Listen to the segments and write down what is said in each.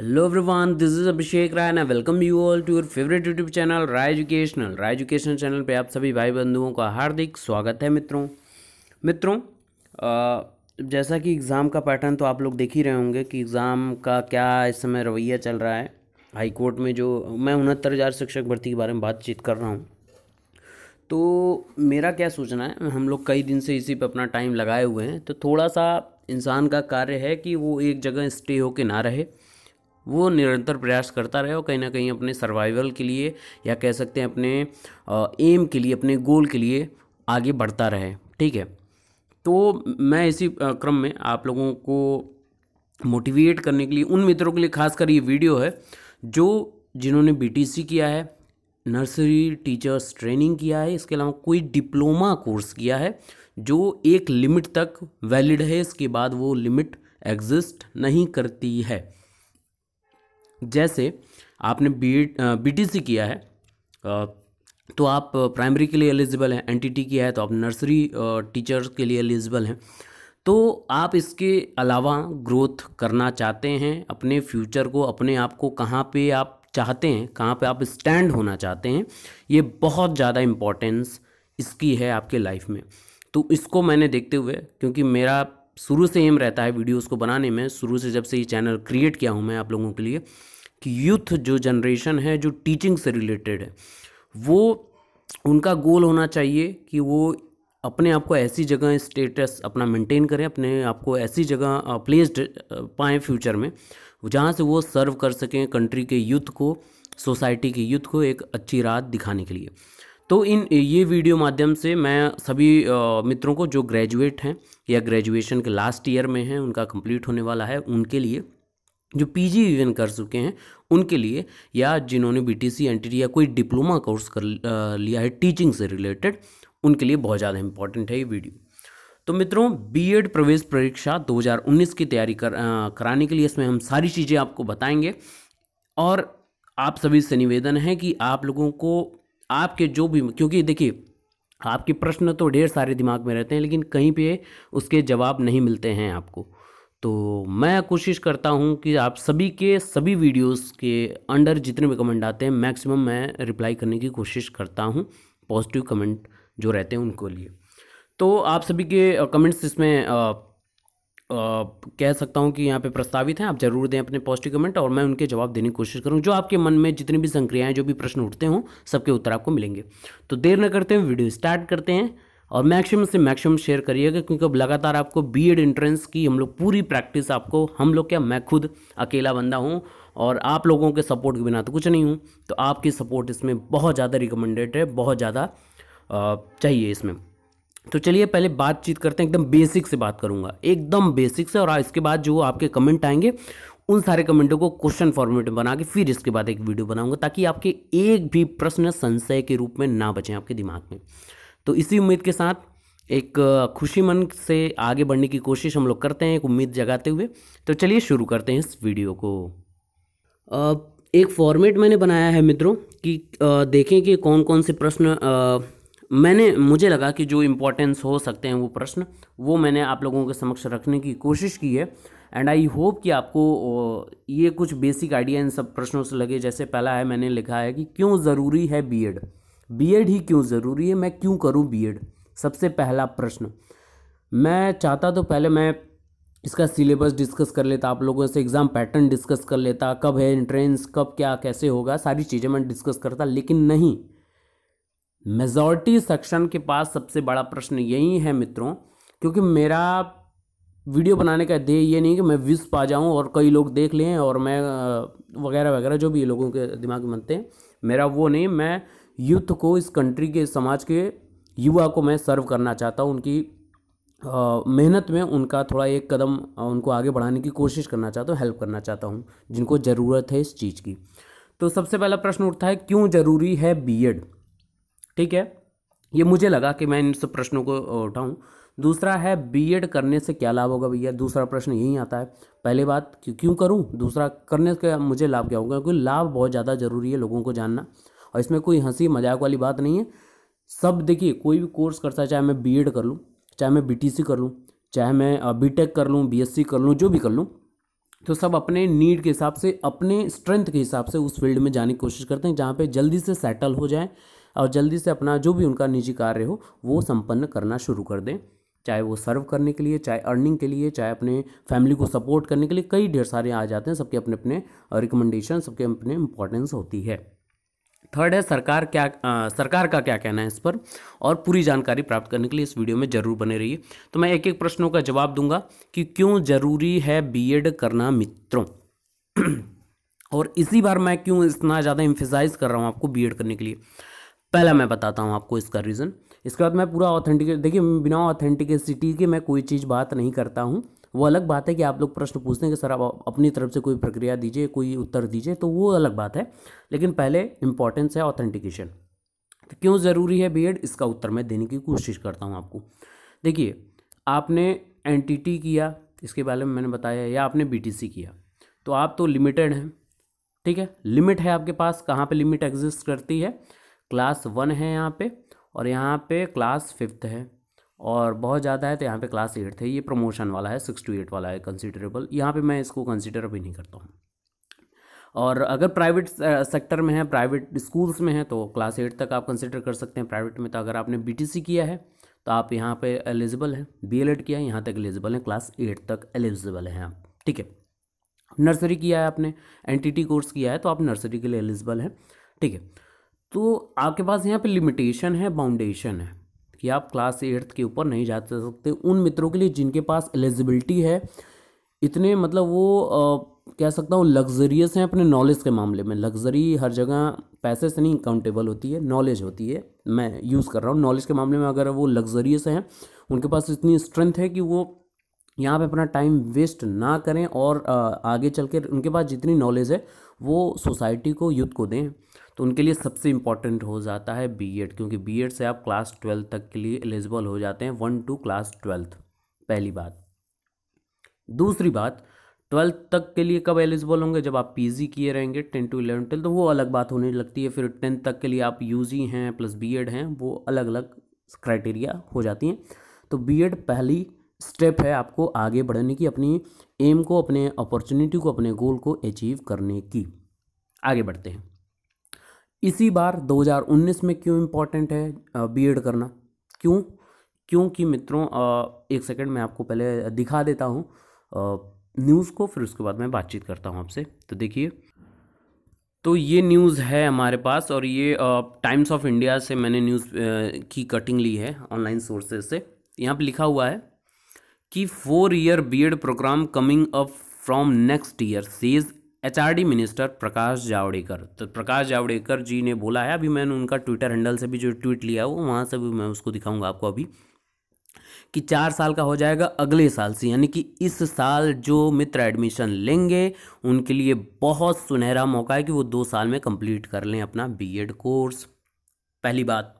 hello everyone this is Abhishek Rai ना welcome you all to your favourite YouTube channel Rai educational Rai educational channel पे आप सभी भाई बंधुओं का हार्दिक स्वागत है मित्रों मित्रों जैसा कि एग्ज़ाम का पैटर्न तो आप लोग देख ही रहे होंगे कि एग्ज़ाम का क्या इस समय रवैया चल रहा है हाई कोर्ट में जो मैं उनहत्तर हज़ार शिक्षक भर्ती के बारे में बातचीत कर रहा हूँ तो मेरा क्या सोचना है हम लोग कई दिन से इसी पर अपना टाइम लगाए हुए हैं तो थोड़ा सा इंसान का कार्य है कि वो एक जगह स्टे होके ना रहे वो निरंतर प्रयास करता रहे और कहीं ना कहीं अपने सर्वाइवल के लिए या कह सकते हैं अपने एम के लिए अपने गोल के लिए आगे बढ़ता रहे ठीक है तो मैं इसी क्रम में आप लोगों को मोटिवेट करने के लिए उन मित्रों के लिए खासकर ये वीडियो है जो जिन्होंने बीटीसी किया है नर्सरी टीचर्स ट्रेनिंग किया है इसके अलावा कोई डिप्लोमा कोर्स किया है जो एक लिमिट तक वैलिड है इसके बाद वो लिमिट एग्जिस्ट नहीं करती है जैसे आपने बी बी सी किया है तो आप प्राइमरी के लिए एलिजिबल हैं एनटीटी किया है तो आप नर्सरी टीचर के लिए एलिजिबल हैं तो आप इसके अलावा ग्रोथ करना चाहते हैं अपने फ्यूचर को अपने आप को कहाँ पे आप चाहते हैं कहाँ पे आप स्टैंड होना चाहते हैं ये बहुत ज़्यादा इम्पोर्टेंस इसकी है आपके लाइफ में तो इसको मैंने देखते हुए क्योंकि मेरा शुरू से एम रहता है वीडियोस को बनाने में शुरू से जब से ये चैनल क्रिएट किया हूँ मैं आप लोगों के लिए कि यूथ जो जनरेशन है जो टीचिंग से रिलेटेड है वो उनका गोल होना चाहिए कि वो अपने आप को ऐसी जगह स्टेटस अपना मेंटेन करें अपने आप को ऐसी जगह प्लेस्ड पाएँ फ्यूचर में जहाँ से वो सर्व कर सकें कंट्री के यूथ को सोसाइटी के यूथ को एक अच्छी राह दिखाने के लिए तो इन ये वीडियो माध्यम से मैं सभी मित्रों को जो ग्रेजुएट हैं या ग्रेजुएशन के लास्ट ईयर में हैं उनका कंप्लीट होने वाला है उनके लिए जो पीजी इवन कर चुके हैं उनके लिए या जिन्होंने बीटीसी टी या कोई डिप्लोमा कोर्स कर लिया है टीचिंग से रिलेटेड उनके लिए बहुत ज़्यादा इंपॉर्टेंट है ये वीडियो तो मित्रों बीएड प्रवेश परीक्षा 2019 की तैयारी कर कराने के लिए इसमें हम सारी चीज़ें आपको बताएंगे और आप सभी से निवेदन है कि आप लोगों को आपके जो भी क्योंकि देखिए आपके प्रश्न तो ढेर सारे दिमाग में रहते हैं लेकिन कहीं पे उसके जवाब नहीं मिलते हैं आपको तो मैं कोशिश करता हूँ कि आप सभी के सभी वीडियोस के अंडर जितने भी कमेंट आते हैं मैक्सिमम मैं रिप्लाई करने की कोशिश करता हूँ पॉजिटिव कमेंट जो रहते हैं उनको लिए तो आप सभी के कमेंट्स इसमें कह सकता हूँ कि यहाँ पे प्रस्तावित हैं आप जरूर दें अपने पॉजिटिव कमेंट और मैं उनके जवाब देने की कोशिश करूँ जो आपके मन में जितनी भी संक्रियाएँ जो भी प्रश्न उठते हों सबके उत्तर आपको मिलेंगे तो देर न करते हुए वीडियो स्टार्ट करते हैं और मैक्सिमम से मैक्सिमम शेयर करिएगा क्योंकि अब लगातार आपको बीएड एंट्रेंस की हम लोग पूरी प्रैक्टिस आपको हम लोग क्या मैं खुद अकेला बंदा हूँ और आप लोगों के सपोर्ट के बिना तो कुछ नहीं हूँ तो आपकी सपोर्ट इसमें बहुत ज़्यादा रिकमेंडेड है बहुत ज़्यादा चाहिए इसमें तो चलिए पहले बातचीत करते हैं एकदम बेसिक से बात करूंगा एकदम बेसिक से और इसके बाद जो आपके कमेंट आएंगे उन सारे कमेंटों को क्वेश्चन फॉर्मेट में बना के फिर इसके बाद एक वीडियो बनाऊंगा ताकि आपके एक भी प्रश्न संशय के रूप में ना बचें आपके दिमाग में तो इसी उम्मीद के साथ एक खुशी मन से आगे बढ़ने की कोशिश हम लोग करते हैं एक उम्मीद जगाते हुए तो चलिए शुरू करते हैं इस वीडियो को एक फॉर्मेट मैंने बनाया है मित्रों कि देखें कि कौन कौन से प्रश्न मैंने मुझे लगा कि जो इम्पोर्टेंस हो सकते हैं वो प्रश्न वो मैंने आप लोगों के समक्ष रखने की कोशिश की है एंड आई होप कि आपको ये कुछ बेसिक आइडिया इन सब प्रश्नों से लगे जैसे पहला है मैंने लिखा है कि क्यों ज़रूरी है बी एड बी एड ही क्यों ज़रूरी है मैं क्यों करूं एड सबसे पहला प्रश्न मैं चाहता तो पहले मैं इसका सिलेबस डिस्कस कर लेता आप लोगों से एग्ज़ाम पैटर्न डिस्कस कर लेता कब है एंट्रेंस कब क्या कैसे होगा सारी चीज़ें मैं डिस्कस करता लेकिन नहीं मेजॉरिटी सेक्शन के पास सबसे बड़ा प्रश्न यही है मित्रों क्योंकि मेरा वीडियो बनाने का ध्येय ये नहीं कि मैं व्यूज़ पा जाऊँ और कई लोग देख लें और मैं वगैरह वगैरह जो भी लोगों के दिमाग में बनते हैं मेरा वो नहीं मैं यूथ को इस कंट्री के समाज के युवा को मैं सर्व करना चाहता हूँ उनकी मेहनत में उनका थोड़ा एक कदम उनको आगे बढ़ाने की कोशिश करना चाहता हूँ हेल्प करना चाहता हूँ जिनको ज़रूरत है इस चीज़ की तो सबसे पहला प्रश्न उठता है क्यों ज़रूरी है बीएड ठीक है ये मुझे लगा कि मैं इन सब प्रश्नों को उठाऊँ दूसरा है बीएड करने से क्या लाभ होगा भैया दूसरा प्रश्न यही आता है पहले बात क्यों करूं दूसरा करने से मुझे लाभ क्या होगा क्योंकि लाभ बहुत ज़्यादा ज़रूरी है लोगों को जानना और इसमें कोई हंसी मजाक वाली बात नहीं है सब देखिए कोई भी कोर्स करता है चाहे मैं बी कर लूँ चाहे मैं बी कर लूँ चाहे मैं बी कर लूँ बी कर लूँ जो भी कर लूँ तो सब अपने नीड के हिसाब से अपने स्ट्रेंथ के हिसाब से उस फील्ड में जाने की कोशिश करते हैं जहाँ पे जल्दी से सेटल हो जाए और जल्दी से अपना जो भी उनका निजी कार्य हो वो संपन्न करना शुरू कर दें चाहे वो सर्व करने के लिए चाहे अर्निंग के लिए चाहे अपने फैमिली को सपोर्ट करने के लिए कई ढेर सारे आ जाते हैं सबके अपने अपने रिकमेंडेशन सबके अपने इम्पोर्टेंस होती है थर्ड है सरकार क्या आ, सरकार का क्या कहना है इस पर और पूरी जानकारी प्राप्त करने के लिए इस वीडियो में जरूर बने रहिए तो मैं एक एक प्रश्नों का जवाब दूंगा कि क्यों जरूरी है बीएड करना मित्रों और इसी बार मैं क्यों इतना ज़्यादा इम्फेसाइज कर रहा हूँ आपको बीएड करने के लिए पहला मैं बताता हूँ आपको इसका रीज़न इसके बाद मैं पूरा ऑथेंटिक देखिए बिना ऑथेंटिकेसिटी के मैं कोई चीज़ बात नहीं करता हूँ वो अलग बात है कि आप लोग प्रश्न पूछते हैं कि सर आप अपनी तरफ से कोई प्रक्रिया दीजिए कोई उत्तर दीजिए तो वो अलग बात है लेकिन पहले इंपॉर्टेंस है ऑथेंटिकेशन तो क्यों ज़रूरी है बीएड इसका उत्तर मैं देने की कोशिश करता हूँ आपको देखिए आपने एन किया इसके बारे में मैंने बताया या आपने बी किया तो आप तो लिमिटेड हैं ठीक है लिमिट है आपके पास कहाँ पर लिमिट एग्जिस्ट करती है क्लास वन है यहाँ पे और यहाँ पे क्लास फिफ्थ है और बहुत ज़्यादा है तो यहाँ पे क्लास एट्थ है ये प्रमोशन वाला है सिक्स टू एट वाला है कंसिडरेबल यहाँ पे मैं इसको कंसिडर भी नहीं करता हूँ और अगर प्राइवेट सेक्टर में है प्राइवेट स्कूल्स में है तो क्लास एट तक आप कंसिडर कर सकते हैं प्राइवेट में तो अगर आपने बी किया है तो आप यहाँ पर एलिजिबल हैं बी किया है यहाँ तक एलिजिबल हैं क्लास एट तक एलिजिबल हैं आप ठीक है नर्सरी किया है आपने एन कोर्स किया है तो आप नर्सरी के लिए एलिजिबल हैं ठीक है तो आपके पास यहाँ पे लिमिटेशन है बाउंडेशन है कि आप क्लास एट्थ के ऊपर नहीं जा सकते उन मित्रों के लिए जिनके पास एलिजिबिलिटी है इतने मतलब वो आ, कह सकता हूँ लग्जरियस हैं अपने नॉलेज के मामले में लग्जरी हर जगह पैसे से नहीं काउंटेबल होती है नॉलेज होती है मैं यूज़ कर रहा हूँ नॉलेज के मामले में अगर वो लग्जरियस हैं उनके पास इतनी स्ट्रेंथ है कि वो यहाँ पे अपना टाइम वेस्ट ना करें और आगे चल के उनके पास जितनी नॉलेज है वो सोसाइटी को यूथ को दें तो उनके लिए सबसे इम्पॉर्टेंट हो जाता है बी एड क्योंकि बी एड से आप क्लास ट्वेल्थ तक के लिए एलिजिबल हो जाते हैं वन टू क्लास ट्वेल्थ पहली बात दूसरी बात ट्वेल्थ तक के लिए कब एलिजिबल होंगे जब आप पीजी किए रहेंगे टेन टू इलेवन ट्वेल्थ तो वो अलग बात होने लगती है फिर टेंथ तक के लिए आप यूजी हैं प्लस बीएड हैं वो अलग अलग क्राइटेरिया हो जाती हैं तो बीएड पहली स्टेप है आपको आगे बढ़ने की अपनी एम को अपने अपॉर्चुनिटी को अपने गोल को अचीव करने की आगे बढ़ते हैं इसी बार 2019 में क्यों इम्पोर्टेंट है बीएड करना क्यों क्योंकि मित्रों एक सेकंड मैं आपको पहले दिखा देता हूँ न्यूज़ को फिर उसके बाद मैं बातचीत करता हूँ आपसे तो देखिए तो ये न्यूज़ है हमारे पास और ये टाइम्स ऑफ इंडिया से मैंने न्यूज़ की कटिंग ली है ऑनलाइन सोर्सेज से यहाँ पर लिखा हुआ है कि four year B Ed programme coming up from next year says HRD minister Prakash Javadekar तो प्रकाश जावड़ेकर जी ने बोला है अभी मैंने उनका ट्विटर हैंडल से भी जो ट्वीट लिया वो वहाँ से भी मैं उसको दिखाऊंगा आपको अभी कि चार साल का हो जाएगा अगले साल से यानी कि इस साल जो मित्र एडमिशन लेंगे उनके लिए बहुत सुनहरा मौका है कि वो दो साल में कंप्लीट कर लें अपना बीएड कोर्स पहली बात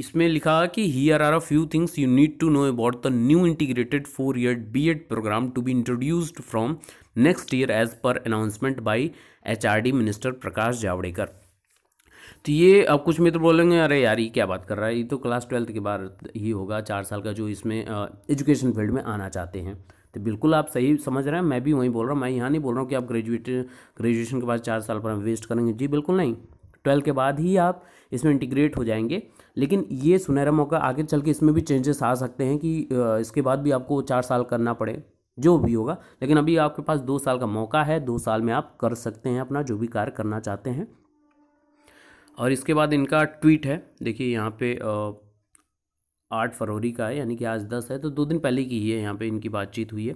इसमें लिखा कि here are a few things you need to know about the new integrated four year B Ed programme to be introduced from next year as per announcement by the minister Prakash Javadekar तो ये अब कुछ मित्र बोलेंगे अरे यार ये क्या बात कर रहा है ये तो क्लास ट्वेल्थ के बाद ही होगा चार साल का जो इसमें एजुकेशन फील्ड में आना चाहते हैं तो बिल्कुल आप सही समझ रहे हैं मैं भी वहीं बोल रहा हूँ मैं यहाँ नहीं बोल रहा हूँ कि आप ग्रेजुएट ग्रेजुएशन के बाद चार साल पर वेस्ट करेंगे जी बिल्कुल नहीं ट्वेल्थ के बाद ही आप इसमें इंटीग्रेट हो जाएंगे लेकिन ये सुनहरा मौका आगे चल के इसमें भी चेंजेस आ सकते हैं कि इसके बाद भी आपको चार साल करना पड़े जो भी होगा लेकिन अभी आपके पास दो साल का मौका है दो साल में आप कर सकते हैं अपना जो भी कार्य करना चाहते हैं और इसके बाद इनका ट्वीट है देखिए यहाँ पे आठ फरवरी का है यानी कि आज दस है तो दो दिन पहले की ही है यहाँ पे इनकी बातचीत हुई है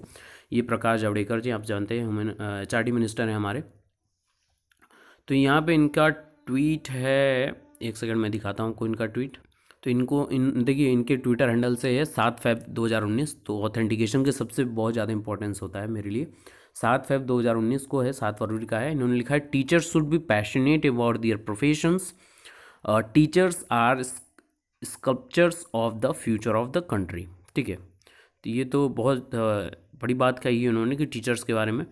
ये प्रकाश जावड़ेकर जी आप जानते हैं हम एच मिनिस्टर हैं हमारे तो यहाँ पे इनका ट्वीट है एक सेकंड मैं दिखाता हूँ को इनका ट्वीट तो इनको इन देखिए इनके ट्विटर हैंडल से है सात फेब 2019 तो ऑथेंटिकेशन के सबसे बहुत ज़्यादा इंपॉर्टेंस होता है मेरे लिए सात फेब 2019 को है सात फरवरी का है इन्होंने लिखा है teachers should be passionate about their professions teachers are sculptures of the future of the country ठीक है तो ये तो बहुत uh, बड़ी बात कही है उन्होंने कि टीचर्स के बारे में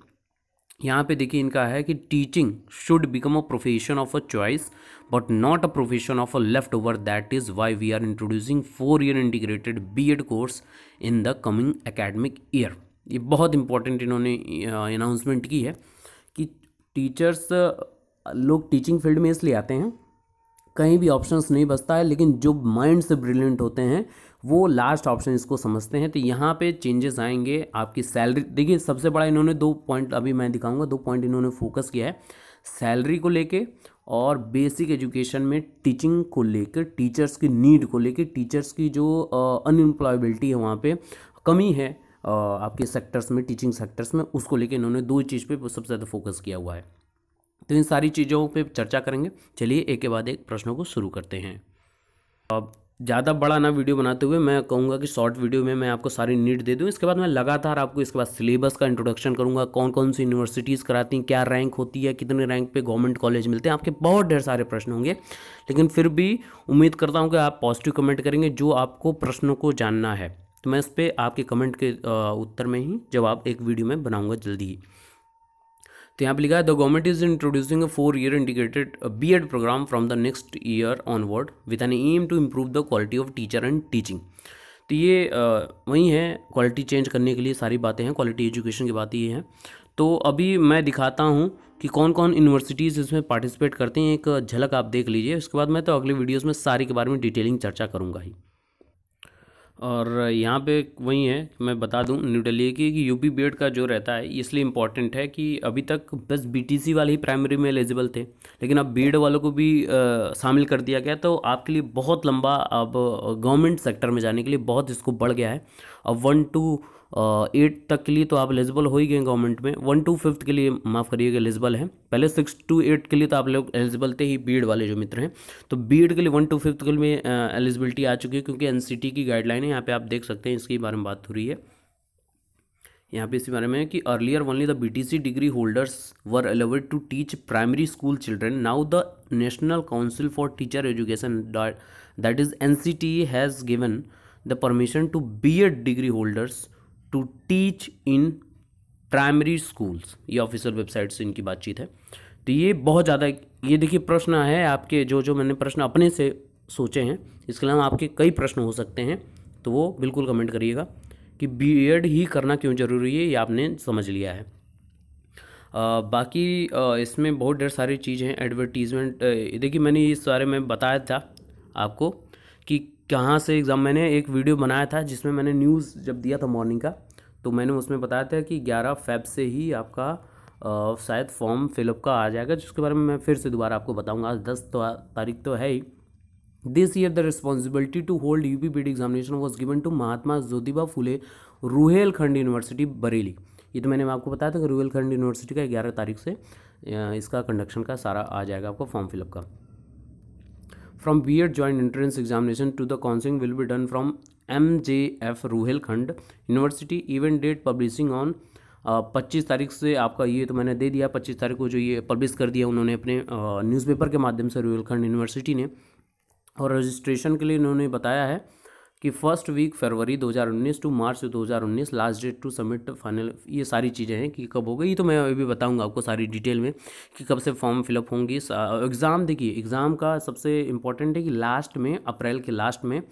यहाँ पे देखिए इनका है कि teaching should become a profession of a choice but not a profession of a left over that is why we are introducing four year integrated B Ed course in the coming academic year ये बहुत important इन्होंने announcement की है कि teachers लोग teaching field में इसलिए आते हैं कहीं भी ऑप्शंस नहीं बचता है लेकिन जो माइंड से ब्रिलियंट होते हैं वो लास्ट ऑप्शन इसको समझते हैं तो यहाँ पे चेंजेस आएंगे आपकी सैलरी देखिए सबसे बड़ा इन्होंने दो पॉइंट अभी मैं दिखाऊंगा दो पॉइंट इन्होंने फोकस किया है सैलरी को लेके और बेसिक एजुकेशन में टीचिंग को लेकर टीचर्स की नीड को लेकर टीचर्स की जो अनएम्प्लॉयबिलिटी है वहाँ पे कमी है आपके सेक्टर्स में टीचिंग सेक्टर्स में उसको लेके इन्होंने दो चीज़ पे सबसे ज़्यादा फोकस किया हुआ है तो इन सारी चीज़ों पे चर्चा करेंगे चलिए एक के बाद एक प्रश्नों को शुरू करते हैं अब ज़्यादा बड़ा ना वीडियो बनाते हुए मैं कहूँगा कि शॉर्ट वीडियो में मैं आपको सारी नीट दे दूँ इसके बाद मैं लगातार आपको इसके बाद सिलेबस का इंट्रोडक्शन करूँगा कौन कौन सी यूनिवर्सिटीज़ कराती हैं क्या रैंक होती है कितने रैंक पे गवर्नमेंट कॉलेज मिलते हैं आपके बहुत ढेर सारे प्रश्न होंगे लेकिन फिर भी उम्मीद करता हूँ कि आप पॉजिटिव कमेंट करेंगे जो आपको प्रश्नों को जानना है तो मैं इस पर आपके कमेंट के उत्तर में ही जवाब एक वीडियो में बनाऊँगा जल्दी ही तो यहाँ पे लिखा है the government is introducing a four year integrated B Ed programme from the next year onward with an aim to improve the quality of teacher and teaching तो ये uh, वही है क्वालिटी चेंज करने के लिए सारी बातें हैं क्वालिटी एजुकेशन की बात ये है तो अभी मैं दिखाता हूँ कि कौन कौन यूनिवर्सिटीज़ इसमें पार्टिसिपेट करते हैं एक झलक आप देख लीजिए उसके बाद मैं तो अगले वीडियोज़ में सारी के बारे में डिटेलिंग चर्चा करूँगा ही और यहाँ पे वही है मैं बता दूँ न्यू दिल्ली की कि यूपी बीएड का जो रहता है इसलिए इम्पॉर्टेंट है कि अभी तक बस बी वाले ही प्राइमरी में एलिजिबल थे लेकिन अब बी वालों को भी शामिल कर दिया गया तो आपके लिए बहुत लंबा अब गवर्नमेंट सेक्टर में जाने के लिए बहुत इसको बढ़ गया है अब वन टू एट तक के लिए तो आप एलिजिबल हो ही गए गवर्नमेंट में वन टू फिफ्थ के लिए माफ़ करिएगा एलिजिबल है पहले सिक्स टू एट के लिए तो आप लोग एलिजिबल थे ही बीड e वाले जो मित्र हैं तो बीड e के लिए वन टू फिफ्थ के लिए एलिजिबिलिटी आ चुकी है क्योंकि एन की गाइडलाइन है यहाँ पर आप देख सकते हैं इसके बारे में बात हो रही है यहाँ पे इसी बारे में कि earlier only the BTC degree holders were allowed to teach primary school children now the national council for teacher education that is N has given the permission to B Ed degree holders to teach in primary schools ये official website से इनकी बातचीत है तो ये बहुत ज़्यादा ये देखिए प्रश्न है आपके जो जो मैंने प्रश्न अपने से सोचे हैं इसके अलावा आपके कई प्रश्न हो सकते हैं तो वो बिल्कुल कमेंट करिएगा कि बी एड e ही करना क्यों ज़रूरी है ये आपने समझ लिया है आ, बाकी आ, इसमें बहुत ढेर सारी चीज़ें हैं एडवर्टीज़मेंट देखिए मैंने इस बारे में बताया था आपको कि कहाँ से एग्ज़ाम मैंने एक वीडियो बनाया था जिसमें मैंने न्यूज़ जब दिया था मॉर्निंग का तो मैंने उसमें बताया था कि ग्यारह फेब से ही आपका शायद फॉर्म फिलअप का आ जाएगा जिसके बारे में मैं फिर से दोबारा आपको बताऊंगा आज दस तो तारीख तो है ही this year the responsibility to hold U P B Ed examination was given to Mahatma Jyotiba Phule Rohilkhand university Bareilly ये तो मैंने आपको बताया था कि रूहेलखंड यूनिवर्सिटी का ग्यारह तारीख से इसका कंडक्शन का सारा आ जाएगा आपको फॉर्म फिलअप का from B Ed joint entrance examination to the counselling will be done from M J F Rohilkhand university event date publishing on पच्चीस तारीख से आपका ये तो मैंने दे दिया पच्चीस तारीख को जो ये पब्लिश कर दिया उन्होंने अपने न्यूज़पेपर uh, के माध्यम से रूहेलखंड यूनिवर्सिटी ने और रजिस्ट्रेशन के लिए उन्होंने बताया है कि फर्स्ट वीक फरवरी 2019 to March 2019 last date to submit final ये सारी चीज़ें हैं कि कब होगा ये तो मैं अभी बताऊंगा आपको सारी डिटेल में कि कब से फॉर्म फिलअप होंगी एग्ज़ाम देखिए एग्ज़ाम का सबसे इम्पॉर्टेंट है कि लास्ट में अप्रैल के लास्ट में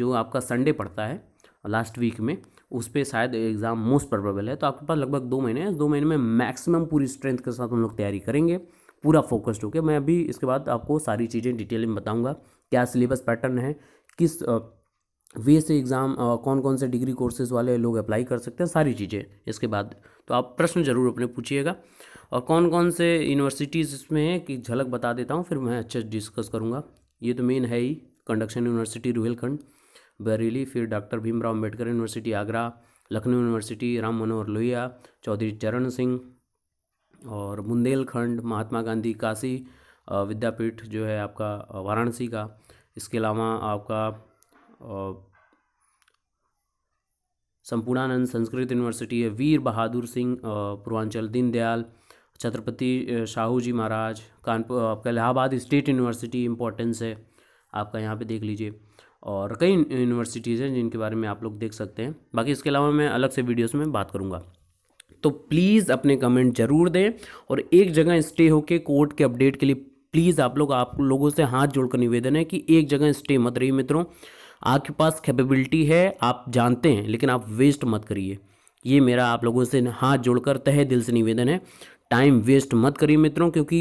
जो आपका संडे पड़ता है लास्ट वीक में उस पर शायद एग्ज़ाम मोस्ट प्रोबेबल है तो आपके पास लगभग दो महीने हैं दो महीने में मैक्सिमम पूरी स्ट्रेंथ के साथ हम लोग तैयारी करेंगे पूरा फोकस्ड होकर मैं अभी इसके बाद आपको सारी चीज़ें डिटेल में बताऊँगा क्या सिलेबस पैटर्न है किस वी एस एग्ज़ाम e कौन कौन से डिग्री कोर्सेज वाले लोग अप्लाई कर सकते हैं सारी चीज़ें इसके बाद तो आप प्रश्न ज़रूर अपने पूछिएगा और कौन कौन से यूनिवर्सिटीज़ इसमें हैं कि झलक बता देता हूँ फिर मैं अच्छे से डिस्कस करूँगा ये तो मेन है ही कंडक्शन यूनिवर्सिटी रोहेलखंड बरेली फिर doctor Bhimrao Ambedkar university Agra Lucknow university Ram Manohar Lohia Chaudhary Charan Singh और बुंदेलखंड महात्मा गांधी काशी विद्यापीठ जो है आपका वाराणसी का इसके अलावा आपका संपूर्णानंद संस्कृत यूनिवर्सिटी है वीर बहादुर सिंह पूर्वांचल दीनदयाल छत्रपति शाहू जी महाराज कानपुर आपका इलाहाबाद स्टेट यूनिवर्सिटी इंपॉर्टेंस है आपका यहाँ पे देख लीजिए और कई यूनिवर्सिटीज़ हैं जिनके बारे में आप लोग देख सकते हैं बाकी इसके अलावा मैं अलग से वीडियोस में बात करूँगा तो प्लीज़ अपने कमेंट ज़रूर दें और एक जगह स्टे होके कोर्ट के अपडेट के लिए प्लीज़ आप लोग आप लोगों से हाथ जोड़कर निवेदन है कि एक जगह स्टे मत रहिए मित्रों आपके पास कैपेबिलिटी है आप जानते हैं लेकिन आप वेस्ट मत करिए ये मेरा आप लोगों से हाथ जोड़कर तहे दिल से निवेदन है टाइम वेस्ट मत करिए मित्रों क्योंकि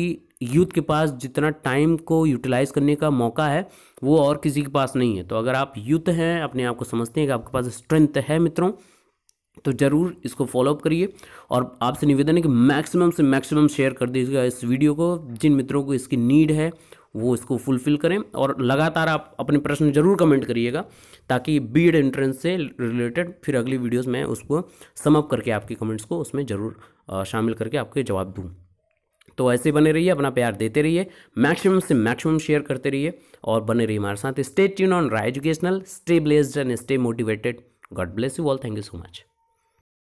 यूथ के पास जितना टाइम को यूटिलाइज़ करने का मौका है वो और किसी के पास नहीं है तो अगर आप यूथ हैं अपने आप को समझते हैं कि आपके पास स्ट्रेंथ है मित्रों तो ज़रूर इसको फॉलोअप करिए और आपसे निवेदन है कि मैक्सिमम से मैक्सिमम शेयर कर दीजिएगा इस वीडियो को जिन मित्रों को इसकी नीड है वो इसको फुलफिल करें और लगातार आप अपने प्रश्न जरूर कमेंट करिएगा ताकि एड एंट्रेंस से रिलेटेड फिर अगली वीडियोस में उसको समअप करके आपके कमेंट्स को उसमें ज़रूर शामिल करके आपके जवाब दूँ तो ऐसे बने रहिए अपना प्यार देते रहिए मैक्सिमम से मैक्सिमम शेयर करते रहिए और बने रहिए हमारे साथ stay tune on Rai educational stay blessed and stay motivated God bless you all thank you so much